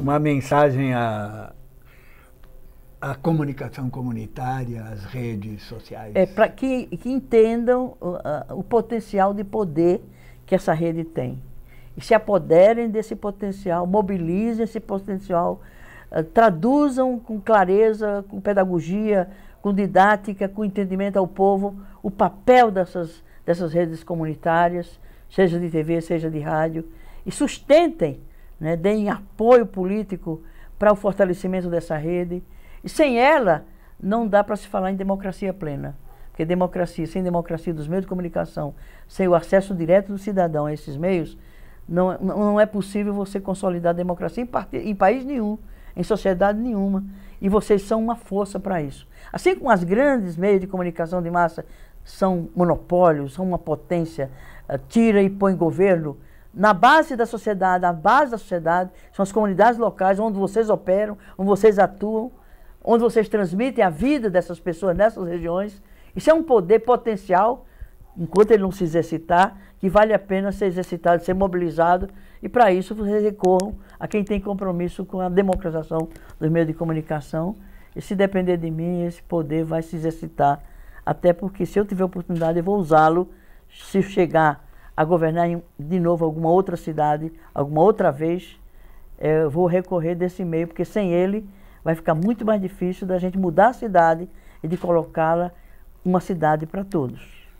Uma mensagem à, à comunicação comunitária, às redes sociais. É para que, que entendam uh, o potencial de poder que essa rede tem. E se apoderem desse potencial, mobilizem esse potencial, uh, traduzam com clareza, com pedagogia, com didática, com entendimento ao povo, o papel dessas, dessas redes comunitárias seja de TV, seja de rádio, e sustentem, né, deem apoio político para o fortalecimento dessa rede. E sem ela, não dá para se falar em democracia plena. Porque democracia, sem democracia dos meios de comunicação, sem o acesso direto do cidadão a esses meios, não, não é possível você consolidar a democracia em, em país nenhum, em sociedade nenhuma. E vocês são uma força para isso. Assim como as grandes meios de comunicação de massa são monopólios, são uma potência, eh, tira e põe governo. Na base da sociedade, a base da sociedade são as comunidades locais onde vocês operam, onde vocês atuam, onde vocês transmitem a vida dessas pessoas nessas regiões. Isso é um poder potencial, enquanto ele não se exercitar, que vale a pena ser exercitado, ser mobilizado, e para isso vocês recorram a quem tem compromisso com a democratização dos meios de comunicação. E se depender de mim, esse poder vai se exercitar até porque se eu tiver oportunidade eu vou usá-lo se chegar a governar em, de novo alguma outra cidade, alguma outra vez, é, eu vou recorrer desse meio, porque sem ele vai ficar muito mais difícil da gente mudar a cidade e de colocá-la uma cidade para todos.